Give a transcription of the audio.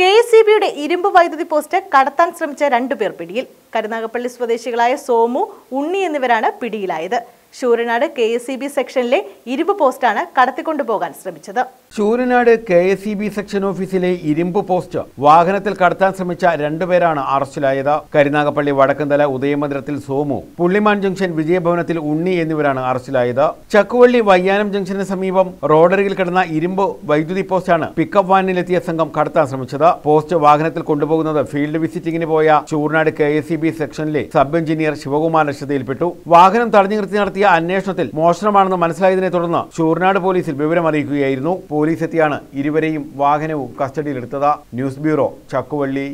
K S C ബിയുടെ ഇരുമ്പ് വൈദ്യുതി പോസ്റ്റ് കടത്താൻ ശ്രമിച്ച രണ്ടുപേർ പിടിയിൽ കരുനാഗപ്പള്ളി സ്വദേശികളായ സോമു ഉണ്ണി എന്നിവരാണ് പിടിയിലായത് Sooranad K S C B സെക്ഷനിലെ ഇരുമ്പ് പോസ്റ്റാണ് കടത്തിക്കൊണ്ടുപോകാൻ ശ്രമിച്ചത് Sooranad K S C B section ഓഫീസിലെ ഇരുമ്പ് പോസ്റ്റ് വാഹനത്തിൽ കടത്താൻ ശ്രമിച്ച രണ്ടുപേരാണ് അറസ്റ്റിലായത് കരുനാഗപ്പള്ളി വടക്കന്തല ഉദയമന്ദിരത്തിൽ സോമു പുള്ളിമാൻ ജംഗ്ഷൻ വിജയഭവനത്തിൽ ഉണ്ണി എന്നിവരാണ് അറസ്റ്റിലായത് ചക്കുവള്ളി വയ്യാനം ജംഗ്ഷന് സമീപം റോഡരികിൽ കിടന്ന ഇരുമ്പ് വൈദ്യുതി പോസ്റ്റാണ് പിക്കപ്പ് വാനിലെത്തിയ സംഘം കടത്താൻ ശ്രമിച്ചത് പോസ്റ്റ് വാഹനത്തിൽ കൊണ്ടുപോകുന്നത് ഫീൽഡ് വിസിറ്റിംഗിന് പോയ Choornad K S C B സെക്ഷനിലെ സബ് എഞ്ചിനീയർ ശിവകുമാർ ലക്ഷ്യതയിൽപ്പെട്ടു വാഹനം തടഞ്ഞു നിർത്തി നടത്തിയ നടത്തിയ അന്വേഷണത്തിൽ മോഷണമാണെന്ന് മനസ്സിലായതിനെ തുടർന്ന് ഷൂർനാട് പോലീസിൽ വിവരമറിയിക്കുകയായിരുന്നു പോലീസ് എത്തിയാണ് ഇരുവരെയും വാഹനവും കസ്റ്റഡിയിലെടുത്തത് ന്യൂസ് ബ്യൂറോ ചക്കുവള്ളി